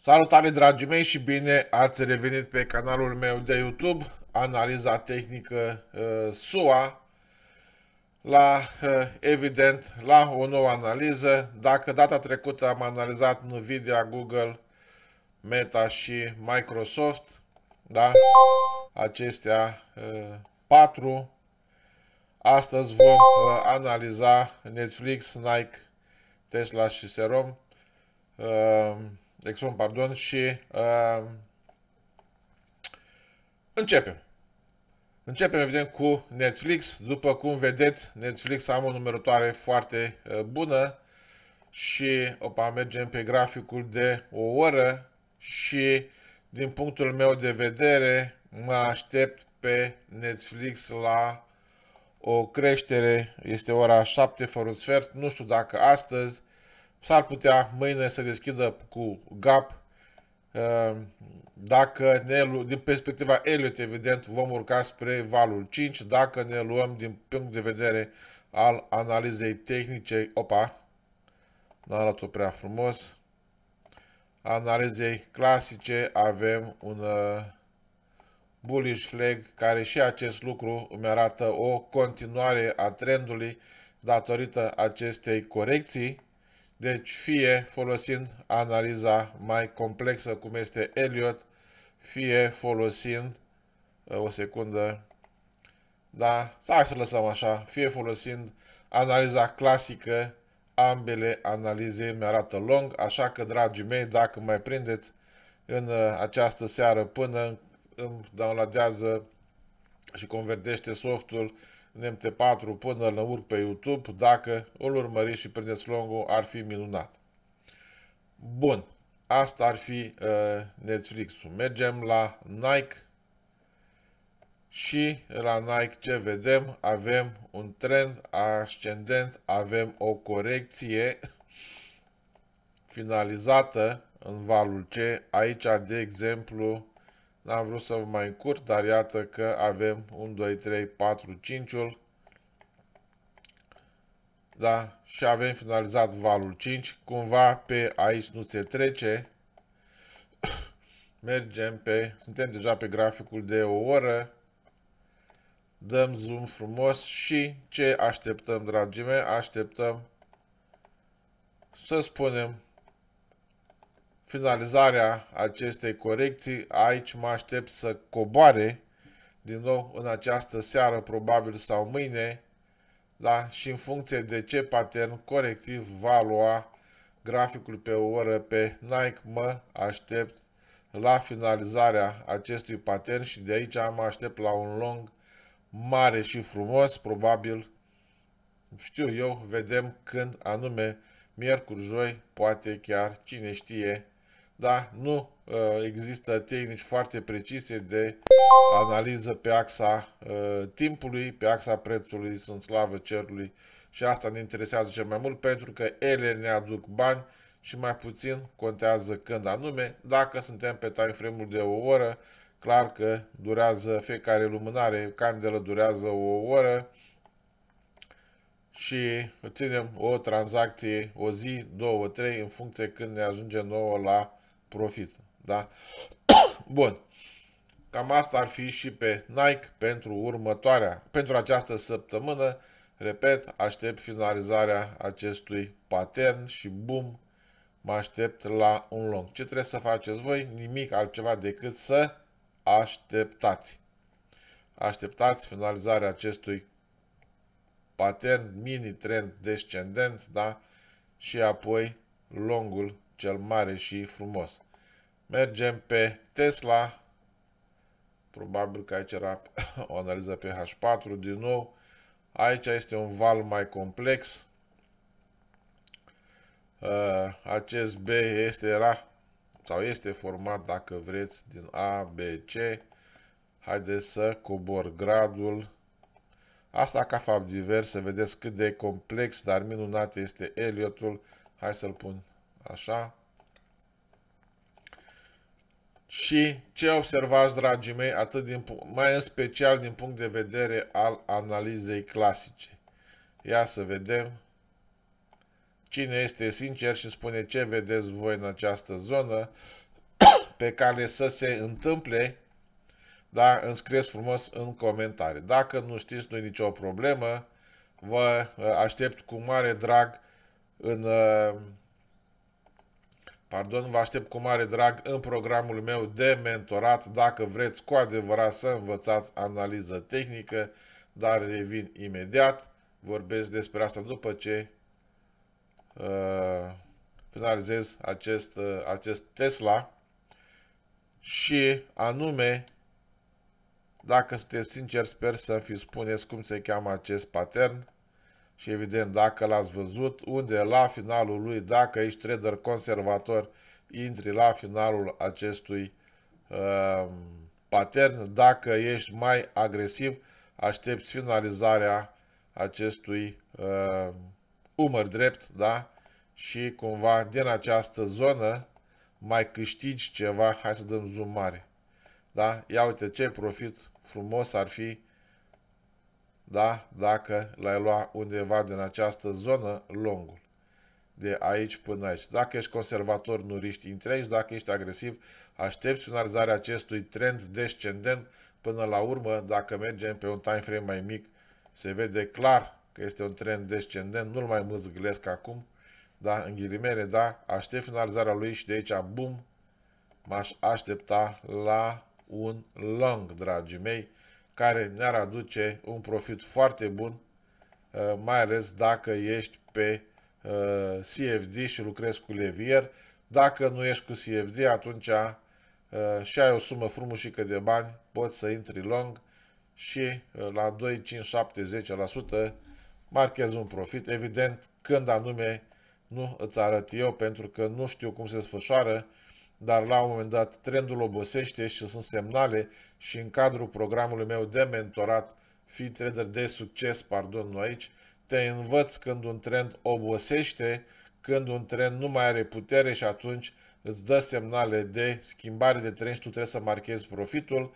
Salutare dragii mei și bine ați revenit pe canalul meu de YouTube, analiza tehnică uh, SUA, la, uh, evident, la o nouă analiză. Dacă data trecută am analizat Nvidia, Google, Meta și Microsoft, da, acestea uh, patru, astăzi vom uh, analiza Netflix, Nike, Tesla și Serum. Uh, Exxon, pardon, și uh, începem. Începem, evident, cu Netflix. După cum vedeți, Netflix am o numerătoare foarte uh, bună și opa, mergem pe graficul de o oră și din punctul meu de vedere mă aștept pe Netflix la o creștere, este ora 7 fără sfert, nu știu dacă astăzi, S-ar putea mâine să deschidă cu gap. Ehm, dacă ne, din perspectiva Elliot, evident, vom urca spre valul 5. Dacă ne luăm din punct de vedere al analizei tehnice, opa, n-arăt-o prea frumos, analizei clasice avem un uh, bullish flag care și acest lucru îmi arată o continuare a trendului datorită acestei corecții. Deci fie folosind analiza mai complexă cum este Elliot, fie folosind, uh, o secundă, da, hai să lăsăm așa, fie folosind analiza clasică, ambele analize mi-arată long, așa că, dragii mei, dacă mai prindeți în uh, această seară până îmi downloadează și convertește softul NMT4 până la urc pe YouTube. Dacă îl urmăriți și prindeți longul, ar fi minunat. Bun, asta ar fi uh, Netflix-ul. Mergem la Nike și la Nike ce vedem? Avem un trend ascendent, avem o corecție finalizată în valul C. Aici, de exemplu, N-am vrut să mai încurc, dar iată că avem 1, 2, 3, 4, 5-ul. Da? Și avem finalizat valul 5. Cumva pe aici nu se trece. Mergem pe... Suntem deja pe graficul de o oră. Dăm zoom frumos și ce așteptăm, dragii mei? Așteptăm, să spunem, finalizarea acestei corecții. Aici mă aștept să coboare din nou în această seară, probabil sau mâine, da? și în funcție de ce patern corectiv va lua graficul pe o oră pe Nike, mă aștept la finalizarea acestui patern și de aici mă aștept la un long mare și frumos, probabil, știu eu, vedem când anume, miercuri, joi, poate chiar, cine știe, da? nu uh, există tehnici foarte precise de analiză pe axa uh, timpului, pe axa prețului, sunt slavă cerului și asta ne interesează cel mai mult pentru că ele ne aduc bani și mai puțin contează când anume. Dacă suntem pe time frame-ul de o oră, clar că durează fiecare lumânare, candelă durează o oră și ținem o tranzacție o zi, două, trei, în funcție când ne ajunge nouă la profit. Da? Bun. Cam asta ar fi și pe Nike pentru următoarea, pentru această săptămână. Repet, aștept finalizarea acestui pattern și bum, mă aștept la un long. Ce trebuie să faceți voi? Nimic altceva decât să așteptați. Așteptați finalizarea acestui pattern, mini trend descendent, da? Și apoi longul cel mare și frumos. Mergem pe Tesla. Probabil că aici era o analiză pe H4 din nou. Aici este un val mai complex. Uh, acest B este era sau este format, dacă vreți, din A, B, C. Haideți să cobor gradul. Asta ca fapt divers, să vedeți cât de complex, dar minunat este Eliotul. Hai să-l pun Așa. Și ce observați, dragii mei, atât din, mai în special din punct de vedere al analizei clasice. Ia să vedem cine este sincer și spune ce vedeți voi în această zonă pe care să se întâmple, da, înscrieți frumos în comentarii. Dacă nu știți, nu nicio problemă, vă uh, aștept cu mare drag în uh, Pardon, vă aștept cu mare drag în programul meu de mentorat dacă vreți cu adevărat să învățați analiză tehnică, dar revin imediat. Vorbesc despre asta după ce uh, finalizez acest, uh, acest Tesla și anume, dacă sunteți sincer, sper să-mi fi spuneți cum se cheamă acest pattern și evident, dacă l-ați văzut, unde la finalul lui, dacă ești trader conservator, intri la finalul acestui uh, pattern. Dacă ești mai agresiv, aștepți finalizarea acestui uh, umăr drept, da? Și cumva din această zonă mai câștigi ceva. Hai să dăm zoom mare. Da? Ia uite ce profit frumos ar fi da, dacă l-ai lua undeva din această zonă, longul. De aici până aici. Dacă ești conservator, nu riști întregi, dacă ești agresiv, aștepți finalizarea acestui trend descendent Până la urmă, dacă mergem pe un time frame mai mic, se vede clar că este un trend descendent, nu-l mai mâzglesc acum, da, în ghilimele, da, aștept finalizarea lui și de aici, bum, m-aș aștepta la un long, dragii mei, care ne-ar aduce un profit foarte bun, uh, mai ales dacă ești pe uh, CFD și lucrezi cu levier. Dacă nu ești cu CFD, atunci uh, și ai o sumă frumușică de bani, poți să intri long și la 2, 5, 7, 10% marchezi un profit. Evident, când anume nu îți arăt eu, pentru că nu știu cum se sfășoară dar la un moment dat trendul obosește și sunt semnale și în cadrul programului meu de mentorat, fi trader de succes, pardon, aici, te învăț când un trend obosește, când un trend nu mai are putere și atunci îți dă semnale de schimbare de trend și tu trebuie să marchezi profitul,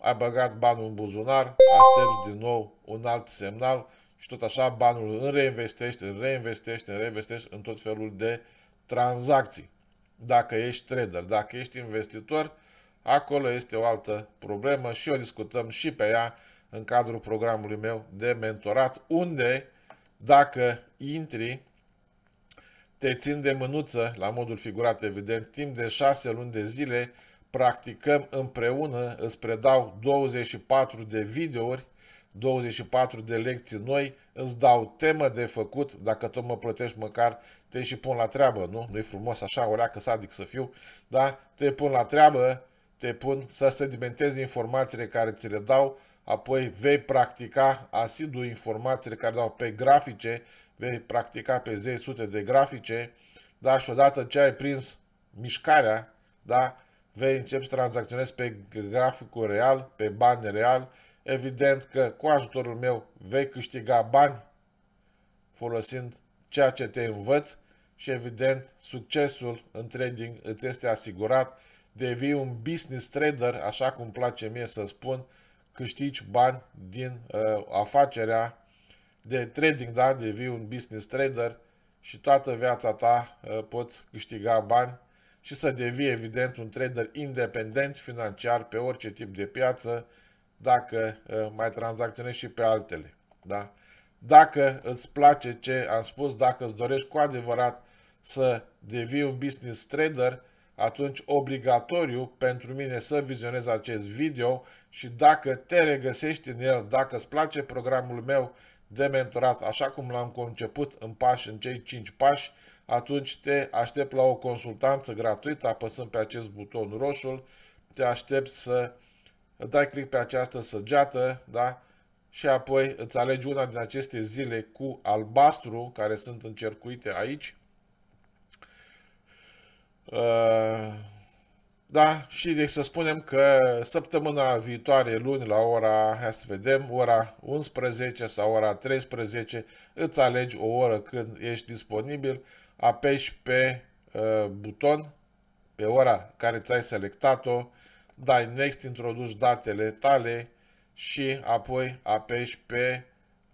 ai băgat banul în buzunar, aștepți din nou un alt semnal și tot așa banul îl reinvestești, îl reinvestești, îl reinvestești în tot felul de tranzacții dacă ești trader, dacă ești investitor, acolo este o altă problemă și o discutăm și pe ea în cadrul programului meu de mentorat, unde dacă intri, te țin de mânuță, la modul figurat evident, timp de 6 luni de zile, practicăm împreună, îți predau 24 de videouri 24 de lecții noi, îți dau temă de făcut, dacă tot mă plătești măcar, te și pun la treabă, nu? Nu-i frumos așa, o leacă sadic să fiu, da? Te pun la treabă, te pun să sedimentezi informațiile care ți le dau, apoi vei practica asidu informațiile care dau pe grafice, vei practica pe zei sute de grafice, da? Și odată ce ai prins mișcarea, da? Vei începe să tranzacționezi pe graficul real, pe bani real, Evident că cu ajutorul meu vei câștiga bani folosind ceea ce te învăț și evident succesul în trading îți este asigurat, devii un business trader, așa cum place mie să spun, câștigi bani din uh, afacerea de trading, da? devii un business trader și toată viața ta uh, poți câștiga bani și să devii evident un trader independent financiar pe orice tip de piață, dacă uh, mai tranzacționezi și pe altele. Da? Dacă îți place ce am spus, dacă îți dorești cu adevărat să devii un business trader, atunci obligatoriu pentru mine să vizionezi acest video și dacă te regăsești în el, dacă îți place programul meu de mentorat așa cum l-am conceput în pași, în cei 5 pași, atunci te aștept la o consultanță gratuită apăsând pe acest buton roșu, te aștept să îți dai click pe această săgeată, da? Și apoi îți alegi una din aceste zile cu albastru, care sunt încercuite aici. Uh, da, și deci să spunem că săptămâna viitoare, luni, la ora, hai să vedem, ora 11 sau ora 13, îți alegi o oră când ești disponibil, apeși pe uh, buton, pe ora care ți-ai selectat-o, dai Next, introduci datele tale și apoi apeși pe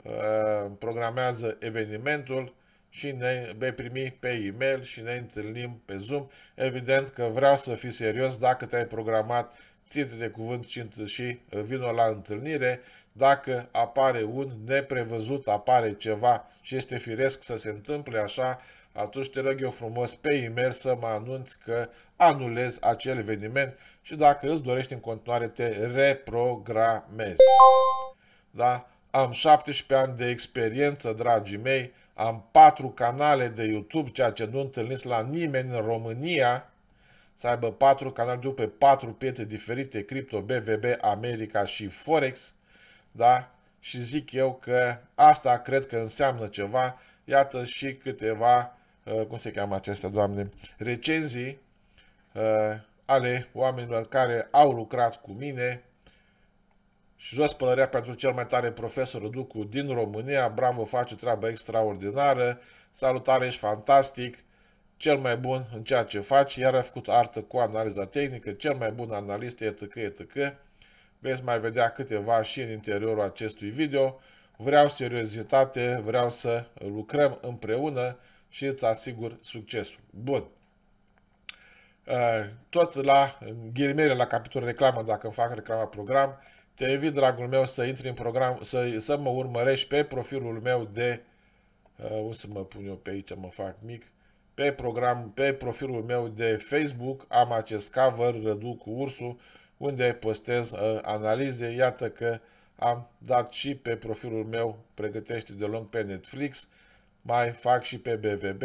uh, programează evenimentul și ne vei primi pe e-mail și ne întâlnim pe Zoom. Evident că vreau să fii serios dacă te-ai programat ține de cuvânt și uh, vină la întâlnire, dacă apare un neprevăzut, apare ceva și este firesc să se întâmple așa, atunci te rog eu frumos pe e-mail să mă anunți că anulezi acel eveniment și dacă îți dorești în continuare te reprogramezi. Da? Am 17 ani de experiență, dragii mei, am 4 canale de YouTube, ceea ce nu întâlniți la nimeni în România, să aibă 4 canale de pe 4 piețe diferite, crypto, BVB, America și Forex, da? Și zic eu că asta cred că înseamnă ceva, iată și câteva Uh, cum se cheamă acesta, Doamne, recenzii uh, ale oamenilor care au lucrat cu mine și jos pălărea pentru cel mai tare profesor Ducu din România, bravo, face o treabă extraordinară, salutare, ești fantastic, cel mai bun în ceea ce faci, iar a făcut artă cu analiza tehnică, cel mai bun analist, etc., etc. Veți mai vedea câteva și în interiorul acestui video. Vreau seriozitate, vreau să lucrăm împreună, și îți asigur succesul. Bun. Uh, tot la ghilimele, la capitolul reclamă, dacă îmi fac reclama program, te invit, dragul meu, să intri în program, să, să mă urmărești pe profilul meu de, uh, unde să mă pun eu pe aici, mă fac mic, pe program, pe profilul meu de Facebook, am acest cover, Rădu cu Ursul, unde postez uh, analize, iată că am dat și pe profilul meu Pregătește de lung pe Netflix, uh, mai fac și pe BVB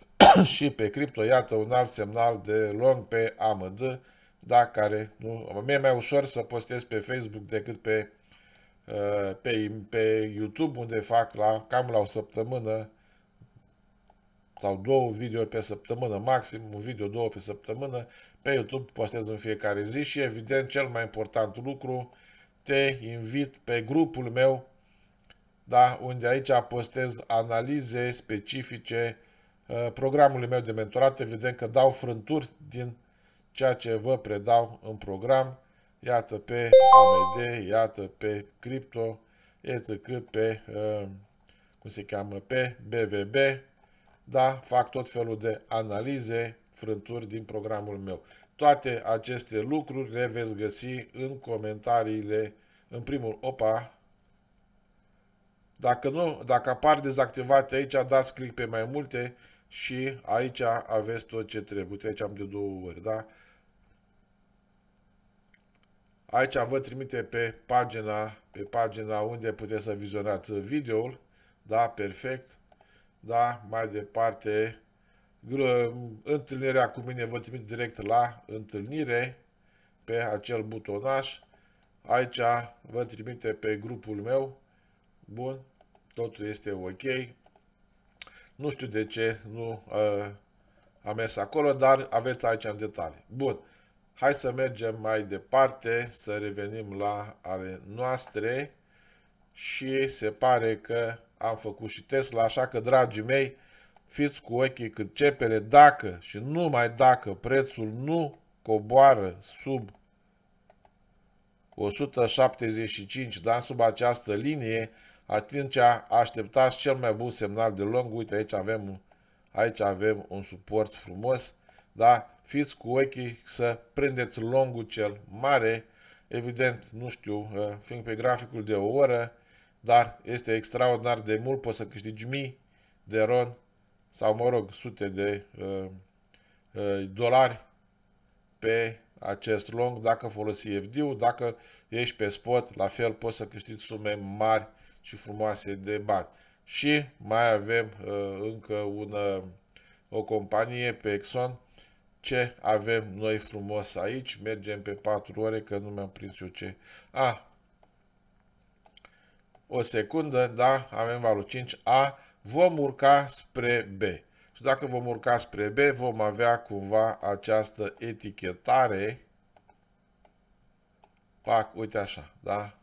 și pe cripto, iată un alt semnal de long pe AMD, da, care nu, mie e mai ușor să postez pe Facebook decât pe, uh, pe, pe YouTube, unde fac la, cam la o săptămână sau două video pe săptămână, maxim un video, două pe săptămână, pe YouTube postez în fiecare zi și evident cel mai important lucru, te invit pe grupul meu da? unde aici postez analize specifice uh, programului meu de mentorat. Evident că dau frânturi din ceea ce vă predau în program. Iată pe AMD, iată pe Crypto, iată că pe, uh, cum se cheamă, pe BVB. Da, fac tot felul de analize, frânturi din programul meu. Toate aceste lucruri le veți găsi în comentariile, în primul, opa, dacă nu, dacă apar dezactivate aici, dați click pe mai multe și aici aveți tot ce trebuie. Aici am de două ori, da? Aici vă trimite pe pagina, pe pagina unde puteți să vizionați videoul. Da, perfect. Da, mai departe, întâlnirea cu mine vă trimit direct la întâlnire pe acel butonaș. Aici vă trimite pe grupul meu. Bun totul este ok. Nu știu de ce nu uh, a mers acolo, dar aveți aici în detalii. Bun, hai să mergem mai departe, să revenim la ale noastre și se pare că am făcut și Tesla, așa că, dragii mei, fiți cu ochii cât cepere dacă și numai dacă prețul nu coboară sub 175, dar sub această linie, atunci așteptați cel mai bun semnal de lung. Uite, aici avem, aici avem un suport frumos, da? Fiți cu ochii să prindeți longul cel mare. Evident, nu știu, ă, fiind pe graficul de o oră, dar este extraordinar de mult, poți să câștigi mii de ron sau, mă rog, sute de uh, uh, dolari pe acest long dacă folosi FD-ul, dacă ești pe spot, la fel poți să câștigi sume mari și frumoase de bani. Și mai avem uh, încă una, uh, o companie pe Exxon. Ce avem noi frumos aici? Mergem pe 4 ore, că nu mi-am prins eu ce. A, ah, o secundă, da, avem valul 5A, vom urca spre B. Și dacă vom urca spre B, vom avea cumva această etichetare. Pac, uite așa, da?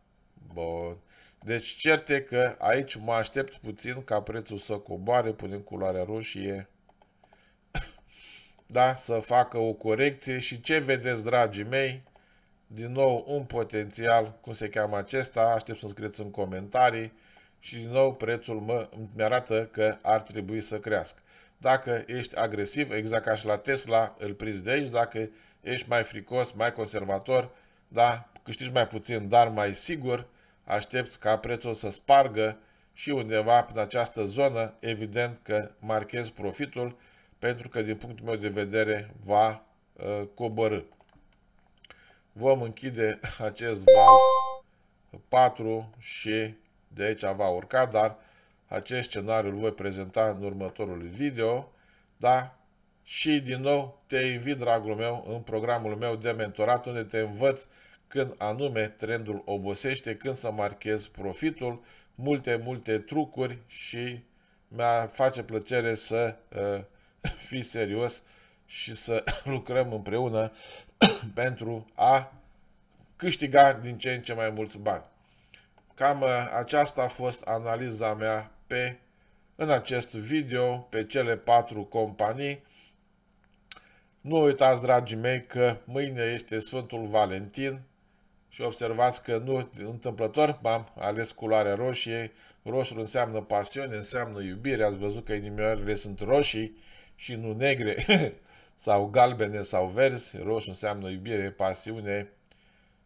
Bun. Deci cert e că aici mă aștept puțin ca prețul să coboare, punem culoarea roșie, da, să facă o corecție și ce vedeți, dragii mei, din nou un potențial, cum se cheamă acesta, aștept să scrieți în comentarii și din nou prețul mă, mi arată că ar trebui să crească. Dacă ești agresiv, exact ca și la Tesla, îl prinzi de aici, dacă ești mai fricos, mai conservator, da, câștigi mai puțin, dar mai sigur, Aștept ca prețul să spargă și undeva în această zonă, evident că marchez profitul, pentru că din punctul meu de vedere va uh, coborâ. Vom închide acest val 4 și de aici va urca, dar acest scenariu îl voi prezenta în următorul video, da? Și din nou te invit, dragul meu, în programul meu de mentorat unde te învăț când anume trendul obosește, când să marchez profitul, multe, multe trucuri și mi a face plăcere să uh, fii serios și să lucrăm împreună pentru a câștiga din ce în ce mai mulți bani. Cam uh, aceasta a fost analiza mea pe în acest video pe cele patru companii. Nu uitați, dragii mei, că mâine este Sfântul Valentin, și observați că nu întâmplător am ales culoarea roșie. Roșul înseamnă pasiune, înseamnă iubire. Ați văzut că inimioarele sunt roșii și nu negre sau galbene sau verzi. Roșu înseamnă iubire, pasiune.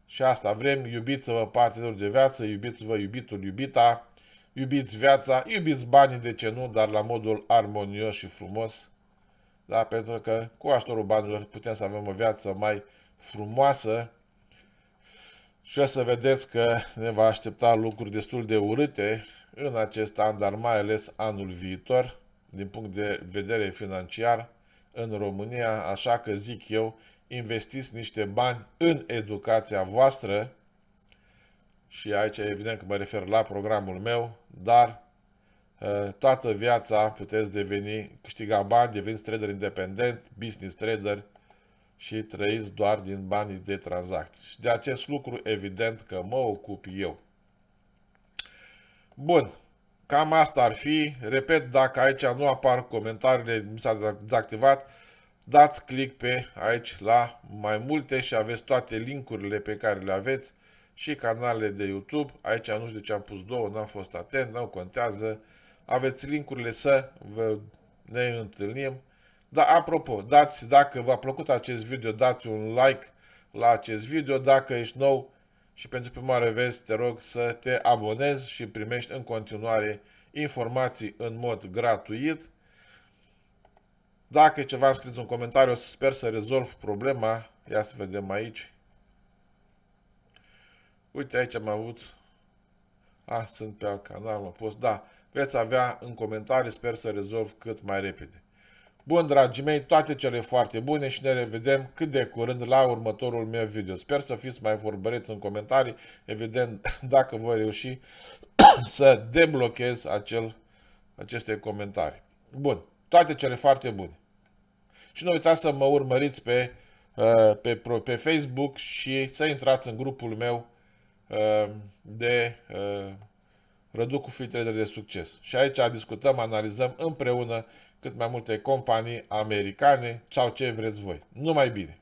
Și asta vrem, iubiți-vă parteneri de viață, iubiți-vă iubitul, iubita, iubiți viața, iubiți banii, de ce nu, dar la modul armonios și frumos. Da? Pentru că cu ajutorul banilor putem să avem o viață mai frumoasă, și o să vedeți că ne va aștepta lucruri destul de urâte în acest an, dar mai ales anul viitor, din punct de vedere financiar, în România, așa că zic eu, investiți niște bani în educația voastră și aici evident că mă refer la programul meu, dar uh, toată viața puteți deveni, câștiga bani, deveniți trader independent, business trader, și trăiți doar din banii de tranzacții. Și de acest lucru, evident că mă ocup eu. Bun, cam asta ar fi. Repet, dacă aici nu apar comentariile, mi s-a dezactivat, dați click pe aici la mai multe și aveți toate linkurile pe care le aveți și canalele de YouTube. Aici nu știu de ce am pus două, n-am fost atent, nu contează. Aveți linkurile să vă ne întâlnim da, apropo, dați, dacă v-a plăcut acest video, dați un like la acest video. Dacă ești nou și pentru prima oară vezi, te rog să te abonezi și primești în continuare informații în mod gratuit. Dacă ceva scris un comentariu, sper să rezolv problema. Ia să vedem aici. Uite, aici am avut... A, sunt pe alt canal, mă post. Da, veți avea în comentarii, sper să rezolv cât mai repede. Bun, dragii mei, toate cele foarte bune și ne revedem cât de curând la următorul meu video. Sper să fiți mai vorbăreți în comentarii, evident, dacă voi reuși să deblochez acel, aceste comentarii. Bun, toate cele foarte bune. Și nu uitați să mă urmăriți pe, uh, pe, pe Facebook și să intrați în grupul meu uh, de uh, cu Filtrele de Succes. Și aici discutăm, analizăm împreună cât mai multe companii americane, ceau ce vreți voi. Numai bine!